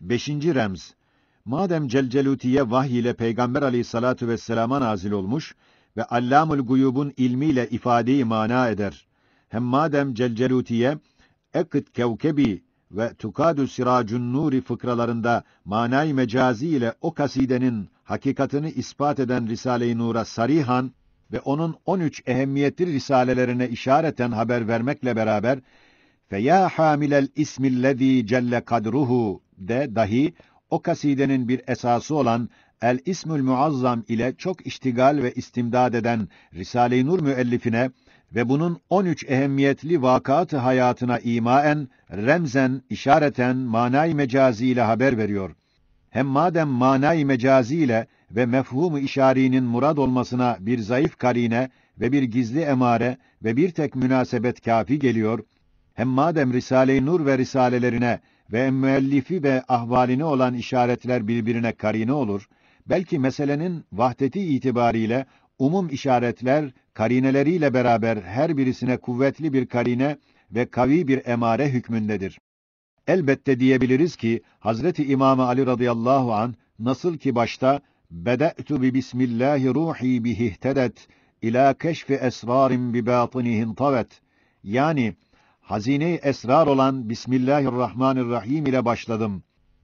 Beşinci remz. Madem Celcelutiye vahiy ile Peygamber aleyhissalatu vesselama nazil olmuş ve Allamul Guyub'un ilmiyle ifadeyi mana eder. Hem madem Celcelutiye Ekit Kevkebi ve Tukadu Siracun Nuri fıkralarında manay mecazi ile o kasidenin hakikatini ispat eden Risale-i Nur'a sarihan ve onun 13 ehemmiyetli risalelerine işareten haber vermekle beraber ve ya hamilel ismillezî celle kadruhu de dahi o kasidenin bir esası olan El İsmül Muazzam ile çok iştigal ve istimdad eden Risale-i Nur müellifine ve bunun 13 ehemmiyetli vakatı hayatına imaen, remzen, işareten, manay mecazi ile haber veriyor. Hem madem manay mecazi ile ve mefhumu işarinin murad olmasına bir zayıf karine ve bir gizli emare ve bir tek münasebet kafi geliyor.'' Hem madem Risale-i Nur ve risalelerine ve müellifi ve ahvalini olan işaretler birbirine karine olur, belki meselenin vahdeti itibariyle umum işaretler karineleriyle beraber her birisine kuvvetli bir karine ve kavi bir emare hükmündedir. Elbette diyebiliriz ki Hazreti İmam Ali radıyallahu an nasıl ki başta bede'tu bi bismillahi ruhi ihtedet ila keşfi esrarin bi batinihin tavet yani hazine esrar olan Bismillahirrahmanirrahim ile başladım.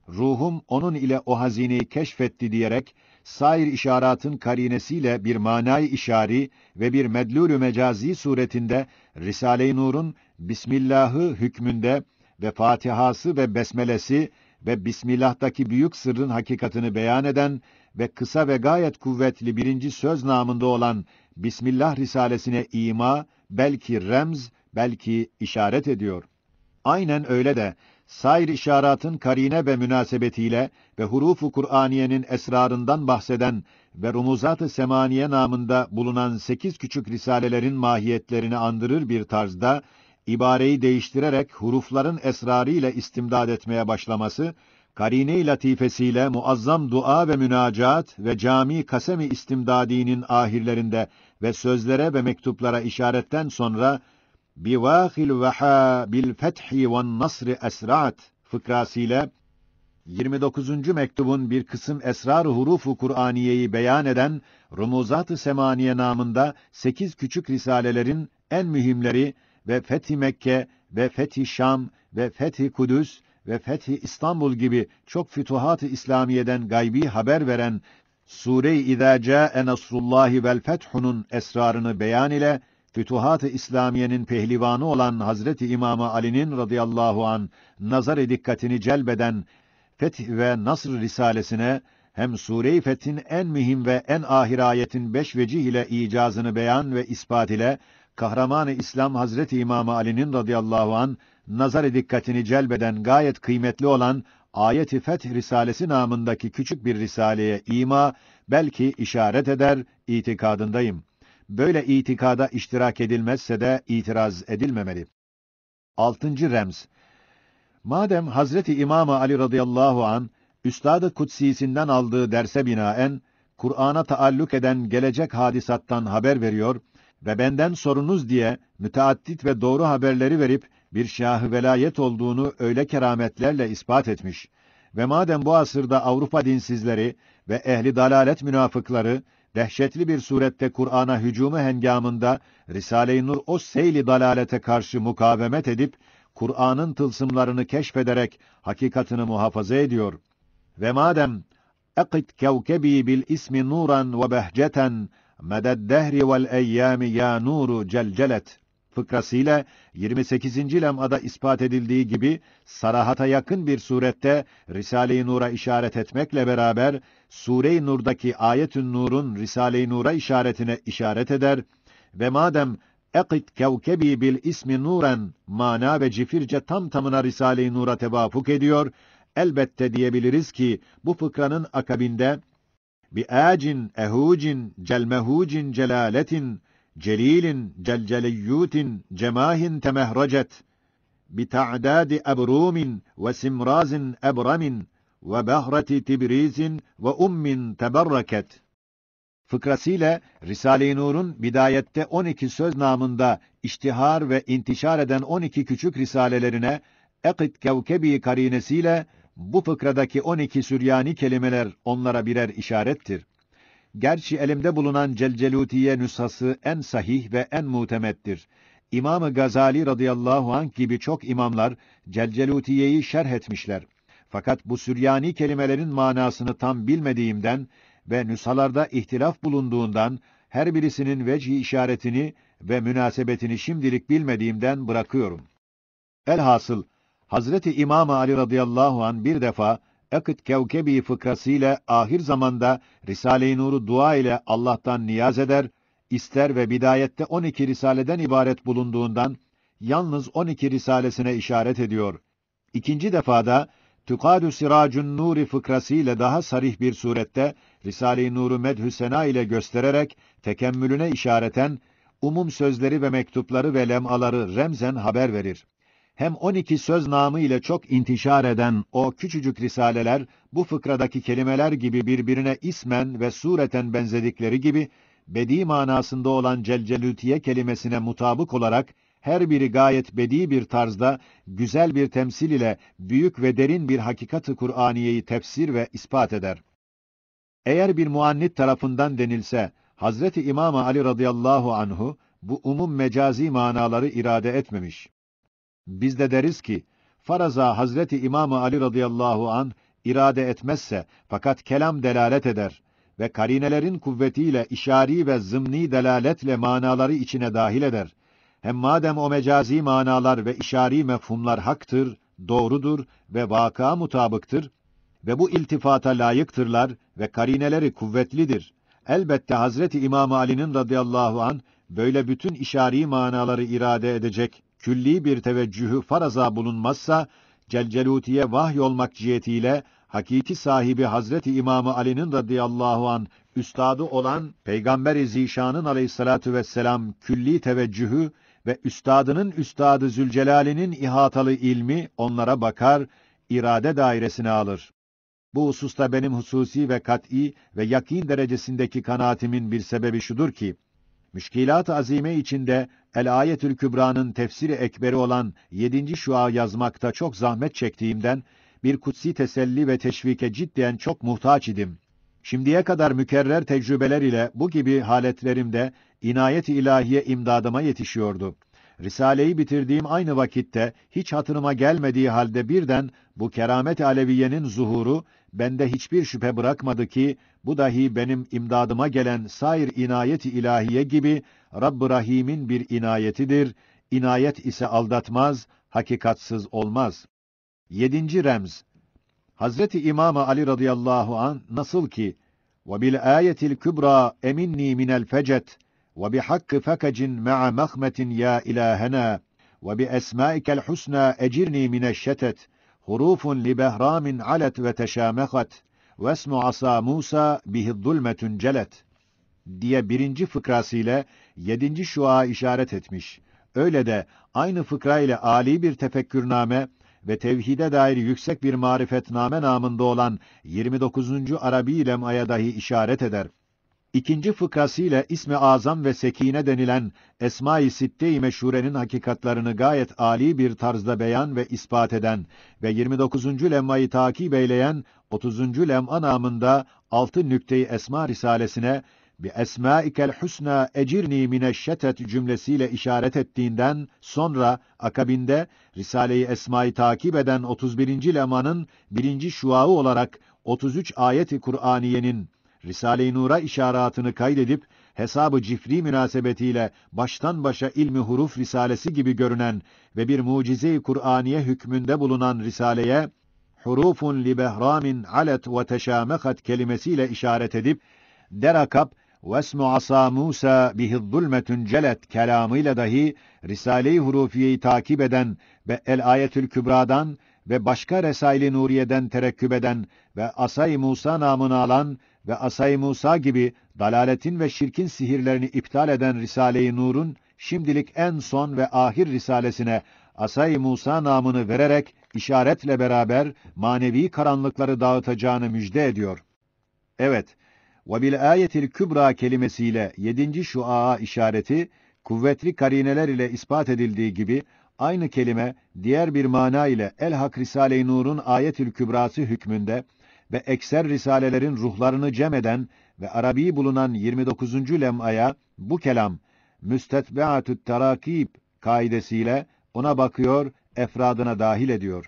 Ruhum onun ile o hazineyi keşfetti diyerek sair işaratın karinesiyle bir manay işari ve bir medlulü mecazi suretinde Risale-i Nur'un Bismillah'ı hükmünde ve Fatihası ve Besmelesi ve Bismillah'taki büyük sırrın hakikatını beyan eden ve kısa ve gayet kuvvetli birinci söz namında olan Bismillah Risalesine ima, belki remz belki işaret ediyor. Aynen öyle de sair işaratın karine ve münasebetiyle ve hurufu Kur'aniyenin esrarından bahseden ve rumuzat-ı semaniye namında bulunan sekiz küçük risalelerin mahiyetlerini andırır bir tarzda ibareyi değiştirerek hurufların esrarı ile istimdad etmeye başlaması karine-i latifesiyle muazzam dua ve münacaat ve cami kasemi istimdadinin ahirlerinde ve sözlere ve mektuplara işaretten sonra Bivâfil veha bil fethi ve nasri esrat fıkrasıyla 29. mektubun bir kısım esrar hurufu Kur'aniyeyi beyan eden Rumuzat-ı Semaniye namında 8 küçük risalelerin en mühimleri ve Fethi Mekke ve Fethi Şam ve Fethi Kudüs ve Fethi İstanbul gibi çok fütuhat-ı İslamiye'den gaybi haber veren Sure-i İzâ câe nasrullâhi vel fethunun esrarını beyan ile Fütuhat-ı İslamiye'nin pehlivanı olan Hazreti İmam Ali'nin radıyallahu an nazar dikkatini celbeden Feth ve Nasr risalesine hem Sure-i Feth'in en mühim ve en ahir ayetin beş vecih ile icazını beyan ve ispat ile Kahraman-ı İslam Hazreti İmam Ali'nin radıyallahu an nazar dikkatini celbeden gayet kıymetli olan Ayet-i Feth risalesi namındaki küçük bir risaleye ima belki işaret eder itikadındayım böyle itikada iştirak edilmezse de itiraz edilmemeli. Altıncı remz Madem Hazreti İmam-ı Ali radıyallahu an Üstadı ı aldığı derse binaen Kur'an'a taalluk eden gelecek hadisattan haber veriyor ve benden sorunuz diye müteaddit ve doğru haberleri verip bir şahı velayet olduğunu öyle kerametlerle ispat etmiş ve madem bu asırda Avrupa dinsizleri ve ehli dalalet münafıkları dehşetli bir surette Kur'an'a hücumu hengamında Risale-i Nur o seyli dalalete karşı mukavemet edip Kur'an'ın tılsımlarını keşfederek hakikatini muhafaza ediyor. Ve madem "Aqit kevkebi bil ismi nuran ve behceten meded dehri vel eyyami ya nuru celcelet" fıkrasıyla 28. lem'ada ispat edildiği gibi sarahata yakın bir surette Risale-i Nur'a işaret etmekle beraber Sure-i Nur'daki Ayetün Nur'un Risale-i Nur'a işaretine işaret eder ve madem Ekit kevkebi bil ismi nuren mana ve cifirce tam tamına Risale-i Nur'a tevafuk ediyor. Elbette diyebiliriz ki bu fıkranın akabinde bi acin ehucin celmehucin celaletin celilin celceliyyutin cemahin temehrecet bita'dadi ebrumin ve simrazin ebramin ve behreti tibrizin ve ummin teberreket fıkrasıyla Risale-i Nur'un bidayette 12 söz namında iştihar ve intişar eden 12 küçük risalelerine Ekit Kevkebi karinesiyle bu fıkradaki 12 Süryani kelimeler onlara birer işarettir. Gerçi elimde bulunan Celcelutiye nüshası en sahih ve en mutemettir. İmam-ı Gazali radıyallahu anh gibi çok imamlar Celcelutiye'yi şerh etmişler. Fakat bu Süryani kelimelerin manasını tam bilmediğimden ve nüshalarda ihtilaf bulunduğundan her birisinin vecih işaretini ve münasebetini şimdilik bilmediğimden bırakıyorum. Elhasıl Hazreti İmam Ali radıyallahu an bir defa Yakıt Kevkebi fıkrasıyla ahir zamanda Risale-i Nur'u dua ile Allah'tan niyaz eder, ister ve bidayette 12 risaleden ibaret bulunduğundan yalnız 12 risalesine işaret ediyor. İkinci defada Tükadü Siracun Nuri fıkrasıyla daha sarih bir surette Risale-i Nur'u medhü sena ile göstererek tekemmülüne işareten umum sözleri ve mektupları ve lemaları remzen haber verir hem 12 söz namı ile çok intişar eden o küçücük risaleler, bu fıkradaki kelimeler gibi birbirine ismen ve sureten benzedikleri gibi, bedi manasında olan celcelütiye kelimesine mutabık olarak, her biri gayet bedi bir tarzda, güzel bir temsil ile büyük ve derin bir hakikati Kur'aniyeyi tefsir ve ispat eder. Eğer bir muannit tarafından denilse, Hazreti İmam Ali radıyallahu anhu bu umum mecazi manaları irade etmemiş. Biz de deriz ki, faraza Hazreti imam Ali radıyallahu an irade etmezse fakat kelam delalet eder ve karinelerin kuvvetiyle işari ve zımni delaletle manaları içine dahil eder. Hem madem o mecazi manalar ve işari mefhumlar haktır, doğrudur ve vaka mutabıktır ve bu iltifata layıktırlar ve karineleri kuvvetlidir. Elbette Hazreti İmam Ali'nin radıyallahu an böyle bütün işari manaları irade edecek külli bir teveccühü faraza bulunmazsa, Celceluti'ye vahyolmak cihetiyle hakiki sahibi Hazreti İmamı Ali'nin radıyallahu an üstadı olan Peygamber-i Zişan'ın aleyhissalatu vesselam külli teveccühü ve üstadının üstadı Zülcelal'inin ihatalı ilmi onlara bakar, irade dairesine alır. Bu hususta benim hususi ve kat'î ve yakîn derecesindeki kanaatimin bir sebebi şudur ki, müşkilat Azime içinde El-Ayetül Kübra'nın tefsiri ekberi olan 7. şua yazmakta çok zahmet çektiğimden bir kutsi teselli ve teşvike cidden çok muhtaç idim. Şimdiye kadar mükerrer tecrübeler ile bu gibi haletlerimde inayet-i ilahiye imdadıma yetişiyordu. Risaleyi bitirdiğim aynı vakitte hiç hatırıma gelmediği halde birden bu keramet Aleviye'nin zuhuru bende hiçbir şüphe bırakmadı ki bu dahi benim imdadıma gelen sair inayeti ilahiye gibi Rabb-ı Rahim'in bir inayetidir. İnayet ise aldatmaz, hakikatsız olmaz. Yedinci remz Hazreti İmam Ali radıyallahu an nasıl ki ve bil ayetil kübra eminni minel fecet ve bi hakkı fekecin ma'a mahmetin ya ilahena ve bi esmaikel husna ecirni mineşşetet hurufun li behramin alet ve teşamekat ve esmu asa Musa bihi zulmetün celet diye birinci fıkrası yedinci şua işaret etmiş. Öyle de aynı fıkra ile ali bir tefekkürname ve tevhide dair yüksek bir marifetname namında olan 29. Arabi lemaya dahi işaret eder ikinci fıkrasıyla ismi azam ve sekine denilen Esma-i Sitte-i Meşhure'nin hakikatlarını gayet âli bir tarzda beyan ve ispat eden ve 29. lemmayı takip eyleyen 30. lem'a namında 6 nükteyi Esma Risalesine bi esmaikel husna ecirni mineşşetet cümlesiyle işaret ettiğinden sonra akabinde Risale-i Esma'yı takip eden 31. lemanın birinci şuağı olarak 33 ayeti Kur'aniyenin Risale-i Nur'a işaratını kaydedip hesabı cifri münasebetiyle baştan başa ilmi huruf risalesi gibi görünen ve bir mucize-i Kur'aniye hükmünde bulunan risaleye hurufun li behramin alet ve teşamekat kelimesiyle işaret edip derakab Vesmu asa Musa bihi zulmetun celet kelamıyla dahi Risale-i Hurufiye'yi takip eden ve El Ayetül Kübra'dan ve başka Resail-i Nuriye'den terekküp eden ve Asay Musa namını alan ve Asay Musa gibi dalaletin ve şirkin sihirlerini iptal eden Risale-i Nur'un şimdilik en son ve ahir risalesine Asay Musa namını vererek işaretle beraber manevi karanlıkları dağıtacağını müjde ediyor. Evet, ve bil ayetil kübra kelimesiyle yedinci şuaa işareti kuvvetli karineler ile ispat edildiği gibi aynı kelime diğer bir mana ile El Hak Risale-i Nur'un Ayetül Kübrası hükmünde ve ekser risalelerin ruhlarını cem eden ve Arabi bulunan 29. lem'aya bu kelam müstetbeatü terakib kaidesiyle ona bakıyor, efradına dahil ediyor.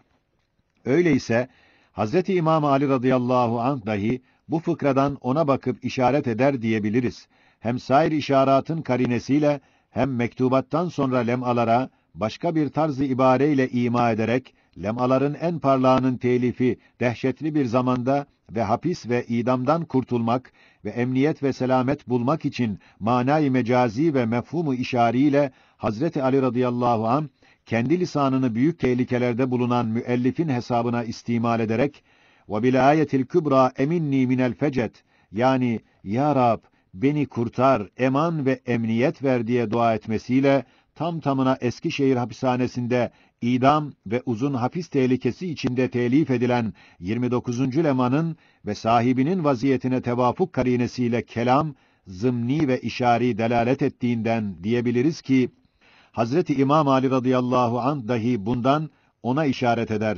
Öyleyse Hazreti İmam Ali radıyallahu anh dahi bu fıkradan ona bakıp işaret eder diyebiliriz. Hem sair işaratın karinesiyle hem mektubattan sonra lemalara başka bir tarzı ibareyle ima ederek lemaların en parlağının telifi dehşetli bir zamanda ve hapis ve idamdan kurtulmak ve emniyet ve selamet bulmak için manayı mecazi ve mefhumu işariyle Hazreti Ali radıyallahu an kendi lisanını büyük tehlikelerde bulunan müellifin hesabına istimal ederek ve bil ayetil kübra eminni minel fecet yani ya Rab beni kurtar, eman ve emniyet ver diye dua etmesiyle tam tamına Eskişehir hapishanesinde idam ve uzun hapis tehlikesi içinde telif edilen 29. lemanın ve sahibinin vaziyetine tevafuk karinesiyle kelam, zımni ve işari delalet ettiğinden diyebiliriz ki, Hazreti İmam Ali radıyallahu An dahi bundan ona işaret eder.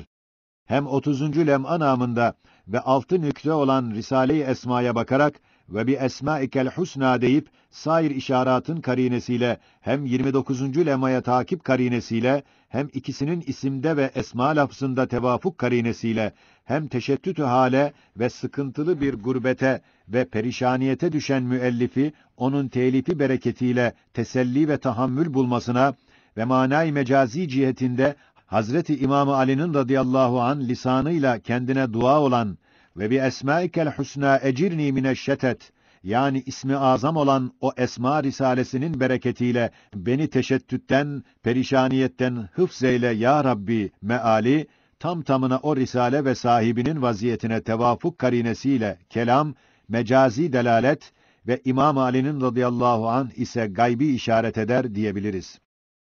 Hem 30. lem'a namında ve altı nükte olan Risale-i Esma'ya bakarak ve bi esmaikel husna deyip sair işaratın karinesiyle hem 29. lemaya takip karinesiyle hem ikisinin isimde ve esma lafzında tevafuk karinesiyle hem teşettütü hale ve sıkıntılı bir gurbete ve perişaniyete düşen müellifi onun telifi bereketiyle teselli ve tahammül bulmasına ve manay mecazi cihetinde Hazreti İmam Ali'nin radıyallahu an lisanıyla kendine dua olan ve bi esmaikel husna ecirni şetet, Yani ismi azam olan o esma risalesinin bereketiyle beni teşettütten, perişaniyetten hıfzeyle ya Rabbi meali tam tamına o risale ve sahibinin vaziyetine tevafuk karinesiyle kelam, mecazi delalet ve İmam Ali'nin radıyallahu an ise gaybi işaret eder diyebiliriz.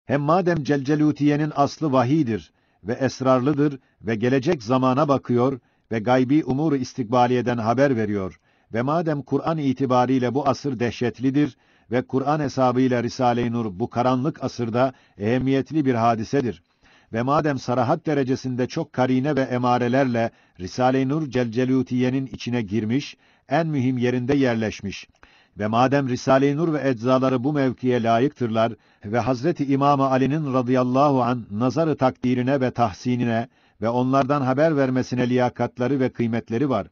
Hem madem Celcelutiye'nin aslı vahidir ve esrarlıdır ve gelecek zamana bakıyor ve gaybi umuru istikbaliyeden haber veriyor ve madem Kur'an itibariyle bu asır dehşetlidir ve Kur'an hesabıyla Risale-i Nur bu karanlık asırda ehemmiyetli bir hadisedir ve madem sarahat derecesinde çok karine ve emarelerle Risale-i Nur Celcelutiye'nin içine girmiş, en mühim yerinde yerleşmiş ve madem Risale-i Nur ve eczaları bu mevkiye layıktırlar ve Hazreti İmam Ali'nin radıyallahu an nazarı takdirine ve tahsinine ve onlardan haber vermesine liyakatları ve kıymetleri var.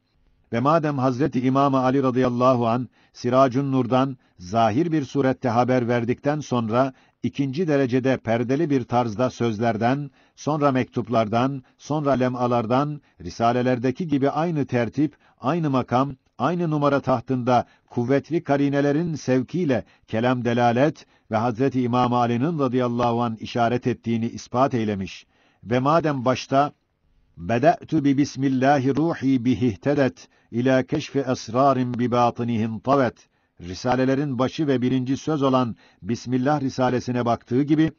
Ve madem Hazreti İmam Ali radıyallahu an Siracun Nur'dan zahir bir surette haber verdikten sonra ikinci derecede perdeli bir tarzda sözlerden, sonra mektuplardan, sonra lemalardan, risalelerdeki gibi aynı tertip, aynı makam, aynı numara tahtında kuvvetli karinelerin sevkiyle kelam delalet ve Hazreti İmam Ali'nin radıyallahu an işaret ettiğini ispat eylemiş.'' Ve madem başta Bede'tu bi bismillahi ruhi bihihtedet ila keşfi esrarin bi batınihim tavet. Risalelerin başı ve birinci söz olan Bismillah Risalesine baktığı gibi,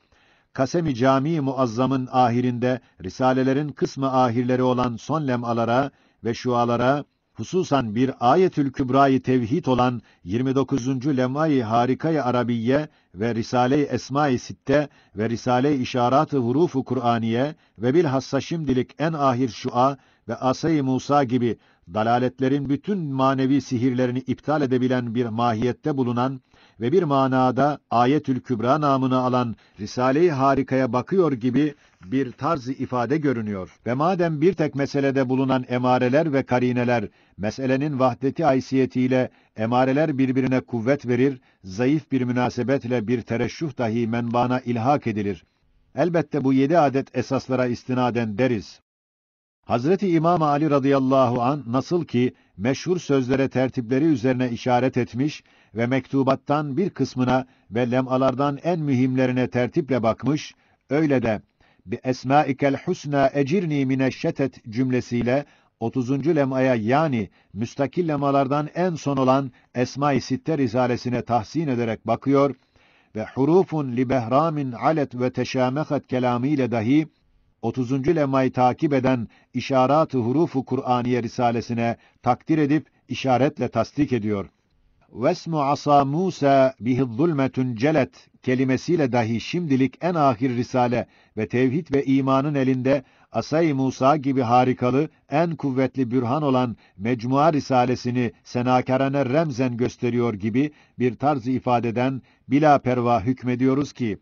Kasemi Cami Muazzam'ın ahirinde risalelerin kısmı ahirleri olan son lemalara ve şualara hususan bir ayetül kübrayı tevhid olan 29. Lemay-i harikay Arabiye ve Risale-i Esma-i Sitte ve Risale-i İşarat-ı Hurufu Kur'aniye ve bilhassa şimdilik en ahir şua ve Asay-i Musa gibi dalaletlerin bütün manevi sihirlerini iptal edebilen bir mahiyette bulunan ve bir manada Ayetül Kübra namını alan Risale-i Harika'ya bakıyor gibi bir tarz ifade görünüyor. Ve madem bir tek meselede bulunan emareler ve karineler, meselenin vahdeti aysiyetiyle emareler birbirine kuvvet verir, zayıf bir münasebetle bir tereşşuh dahi menbana ilhak edilir. Elbette bu yedi adet esaslara istinaden deriz. Hazreti İmam Ali radıyallahu an nasıl ki meşhur sözlere tertipleri üzerine işaret etmiş ve mektubattan bir kısmına ve lemalardan en mühimlerine tertiple bakmış, öyle de bi esmaikel husna ecirni mineşşetet cümlesiyle 30. lemaya yani müstakil lemalardan en son olan Esma-i Sitte risalesine tahsin ederek bakıyor ve hurufun li behramin alet ve teşamehat ile dahi 30. lemayı takip eden İşarat-ı Hurufu Kur'aniye risalesine takdir edip işaretle tasdik ediyor. Vesmu asa Musa bihi zulmetun celet kelimesiyle dahi şimdilik en ahir risale ve tevhid ve imanın elinde Asay Musa gibi harikalı, en kuvvetli bürhan olan Mecmua Risalesini senakarane remzen gösteriyor gibi bir tarz ifadeden bila perva hükmediyoruz ki,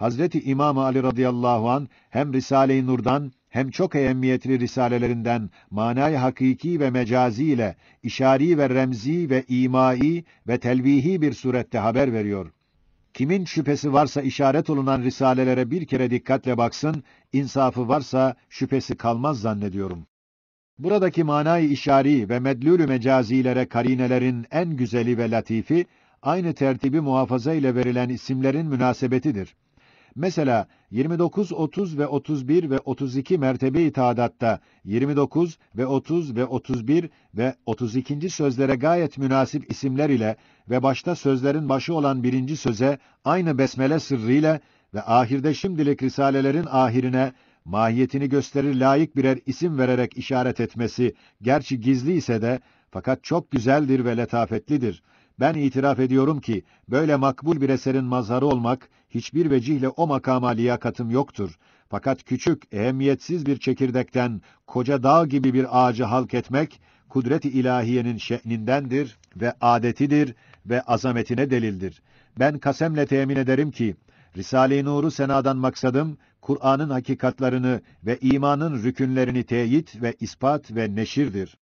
Hazreti İmam Ali radıyallahu an hem Risale-i Nur'dan hem çok ehemmiyetli risalelerinden manayı hakiki ve mecazi ile işari ve remzi ve imai ve telvihi bir surette haber veriyor. Kimin şüphesi varsa işaret olunan risalelere bir kere dikkatle baksın, insafı varsa şüphesi kalmaz zannediyorum. Buradaki manayı işari ve medlülü mecazilere karinelerin en güzeli ve latifi, aynı tertibi muhafaza ile verilen isimlerin münasebetidir. Mesela 29, 30 ve 31 ve 32 mertebe itadatta, 29 ve 30 ve 31 ve 32. sözlere gayet münasip isimler ile ve başta sözlerin başı olan birinci söze aynı besmele sırrı ile ve ahirde şimdilik risalelerin ahirine mahiyetini gösterir layık birer isim vererek işaret etmesi gerçi gizli ise de fakat çok güzeldir ve letafetlidir. Ben itiraf ediyorum ki, böyle makbul bir eserin mazharı olmak, hiçbir vecihle o makama liyakatım yoktur. Fakat küçük, ehemmiyetsiz bir çekirdekten, koca dağ gibi bir ağacı halk etmek, kudret-i ilahiyenin şehnindendir ve adetidir ve azametine delildir. Ben kasemle temin ederim ki, Risale-i Nur'u senadan maksadım, Kur'an'ın hakikatlarını ve imanın rükünlerini teyit ve ispat ve neşirdir.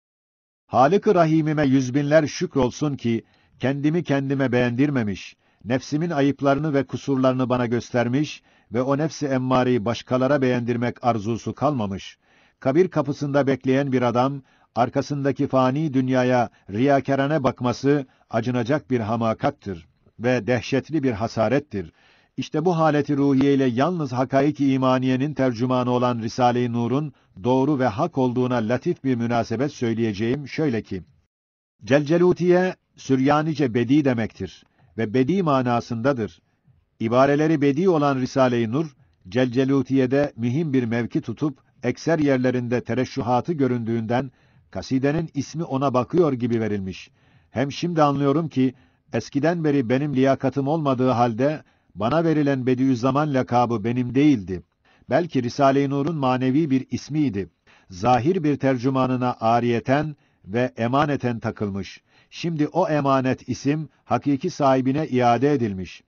Halık-ı Rahimime yüzbinler şükrolsun ki, kendimi kendime beğendirmemiş, nefsimin ayıplarını ve kusurlarını bana göstermiş ve o nefsi emmareyi başkalara beğendirmek arzusu kalmamış. Kabir kapısında bekleyen bir adam, arkasındaki fani dünyaya riyakarane bakması acınacak bir hamakattır ve dehşetli bir hasarettir. İşte bu haleti ruhiye ile yalnız hakaik-i imaniyenin tercümanı olan Risale-i Nur'un doğru ve hak olduğuna latif bir münasebet söyleyeceğim şöyle ki: Celcelutiye Süryanice bedi demektir ve bedi manasındadır. İbareleri bedi olan Risale-i Nur Celcelutiye'de mühim bir mevki tutup ekser yerlerinde tereşşuhatı göründüğünden kasidenin ismi ona bakıyor gibi verilmiş. Hem şimdi anlıyorum ki eskiden beri benim liyakatım olmadığı halde bana verilen Bediüzzaman lakabı benim değildi. Belki Risale-i Nur'un manevi bir ismiydi. Zahir bir tercümanına ariyeten ve emaneten takılmış. Şimdi o emanet isim hakiki sahibine iade edilmiş.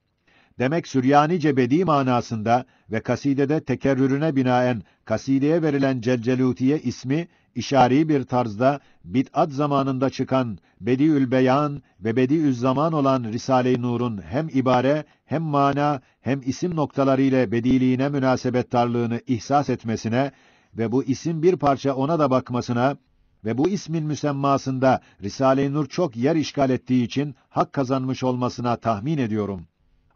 Demek Süryanice bedi manasında ve kasidede tekerrürüne binaen kasideye verilen Celcelutiye ismi işari bir tarzda bid'at zamanında çıkan Bediül Beyan ve Bediüz Zaman olan Risale-i Nur'un hem ibare hem mana hem isim noktaları ile bediliğine münasebettarlığını ihsas etmesine ve bu isim bir parça ona da bakmasına ve bu ismin müsemmasında Risale-i Nur çok yer işgal ettiği için hak kazanmış olmasına tahmin ediyorum.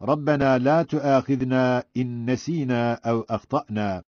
Rabbena la tuâhidna in nesînâ ev ahtâ'nâ.